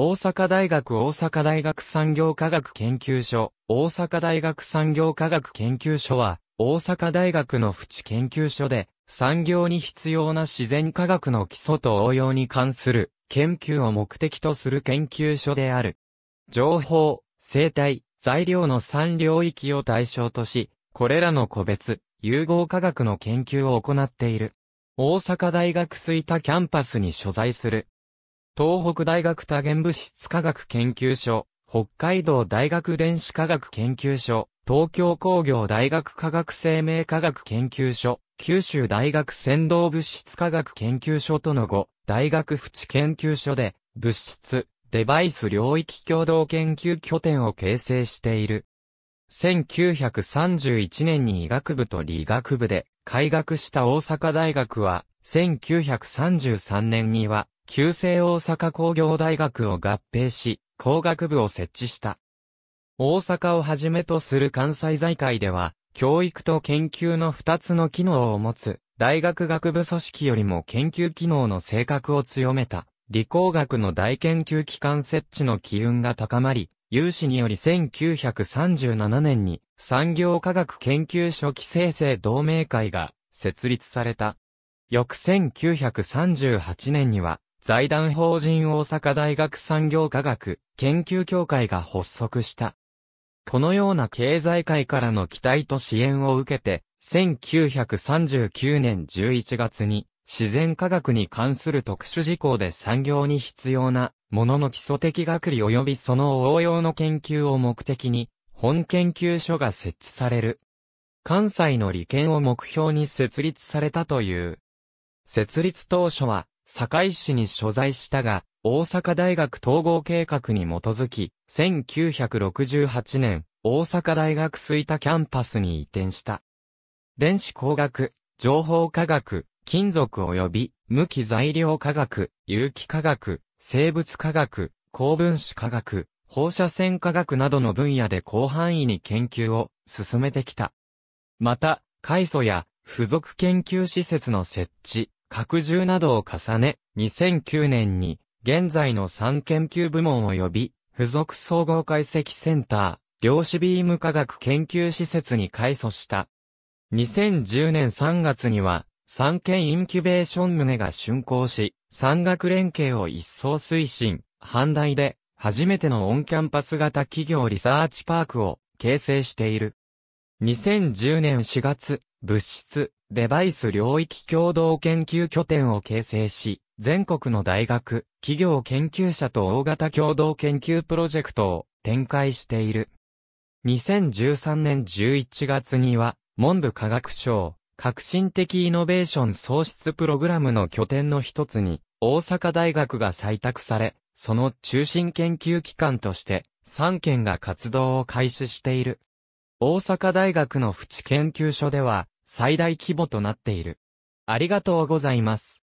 大阪大学大阪大学産業科学研究所、大阪大学産業科学研究所は、大阪大学の淵研究所で、産業に必要な自然科学の基礎と応用に関する研究を目的とする研究所である。情報、生態、材料の3領域を対象とし、これらの個別、融合科学の研究を行っている。大阪大学吹田キャンパスに所在する東北大学多元物質科学研究所、北海道大学電子科学研究所、東京工業大学科学生命科学研究所、九州大学先導物質科学研究所との後、大学府地研究所で、物質、デバイス領域共同研究拠点を形成している。1931年に医学部と理学部で開学した大阪大学は、1933年には旧制大阪工業大学を合併し、工学部を設置した。大阪をはじめとする関西財界では、教育と研究の二つの機能を持つ、大学学部組織よりも研究機能の性格を強めた、理工学の大研究機関設置の機運が高まり、有志により1937年に産業科学研究初期生成同盟会が設立された。翌1938年には財団法人大阪大学産業科学研究協会が発足した。このような経済界からの期待と支援を受けて、1939年11月に自然科学に関する特殊事項で産業に必要なものの基礎的学理及びその応用の研究を目的に本研究所が設置される。関西の利権を目標に設立されたという。設立当初は堺市に所在したが、大阪大学統合計画に基づき、1968年、大阪大学吹田キャンパスに移転した。電子工学、情報科学、金属及び無機材料科学、有機科学、生物科学、高分子科学、放射線科学などの分野で広範囲に研究を進めてきた。また、海素や付属研究施設の設置、拡充などを重ね、2009年に、現在の3研究部門及び、付属総合解析センター、量子ビーム科学研究施設に改祖した。2010年3月には、産研インキュベーション棟が竣工し、産学連携を一層推進、半大で、初めてのオンキャンパス型企業リサーチパークを形成している。2010年4月、物質、デバイス領域共同研究拠点を形成し、全国の大学、企業研究者と大型共同研究プロジェクトを展開している。2013年11月には、文部科学省、革新的イノベーション創出プログラムの拠点の一つに、大阪大学が採択され、その中心研究機関として、3県が活動を開始している。大阪大学の淵研究所では、最大規模となっている。ありがとうございます。